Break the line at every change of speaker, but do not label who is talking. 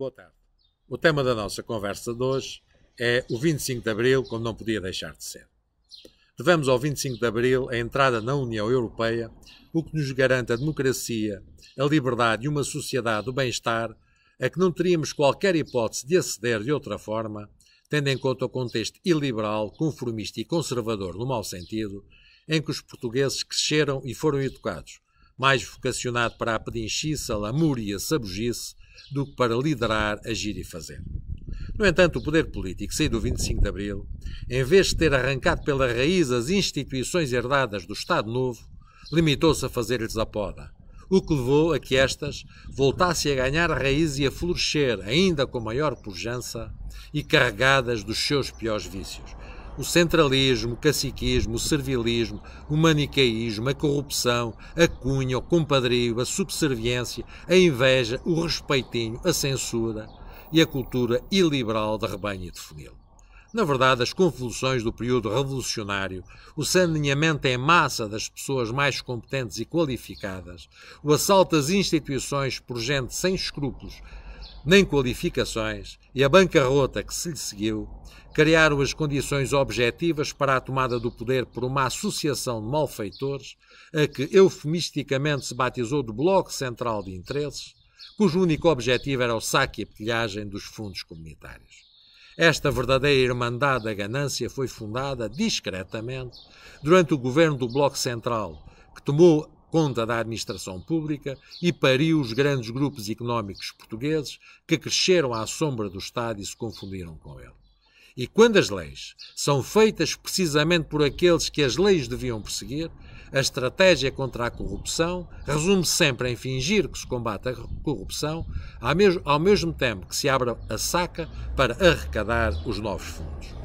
Boa tarde. O tema da nossa conversa de hoje é o 25 de Abril, como não podia deixar de ser. Devemos ao 25 de Abril a entrada na União Europeia, o que nos garante a democracia, a liberdade e uma sociedade do bem-estar a que não teríamos qualquer hipótese de aceder de outra forma, tendo em conta o contexto iliberal, conformista e conservador, no mau sentido, em que os portugueses cresceram e foram educados, mais vocacionado para a pedinchiça, a lamúria a sabugice do que para liderar, agir e fazer. No entanto, o poder político saído do 25 de Abril, em vez de ter arrancado pela raiz as instituições herdadas do Estado Novo, limitou-se a fazer-lhes a poda, o que levou a que estas voltassem a ganhar a raiz e a florescer, ainda com maior pujança e carregadas dos seus piores vícios, o centralismo, o caciquismo, o servilismo, o maniqueísmo, a corrupção, a cunha, o compadrio, a subserviência, a inveja, o respeitinho, a censura e a cultura iliberal de rebanho e de funil. Na verdade, as convulsões do período revolucionário, o saneamento em massa das pessoas mais competentes e qualificadas, o assalto às instituições por gente sem escrúpulos, nem qualificações e a bancarrota que se lhe seguiu, criaram as condições objetivas para a tomada do poder por uma associação de malfeitores, a que eufemisticamente se batizou de Bloco Central de Interesses, cujo único objetivo era o saque e a pilhagem dos fundos comunitários. Esta verdadeira irmandade da ganância foi fundada discretamente durante o governo do Bloco Central, que tomou conta da administração pública e pariu os grandes grupos económicos portugueses que cresceram à sombra do Estado e se confundiram com ele. E quando as leis são feitas precisamente por aqueles que as leis deviam perseguir, a estratégia contra a corrupção resume sempre em fingir que se combate a corrupção, ao mesmo, tempo que se abre a saca para arrecadar os novos fundos.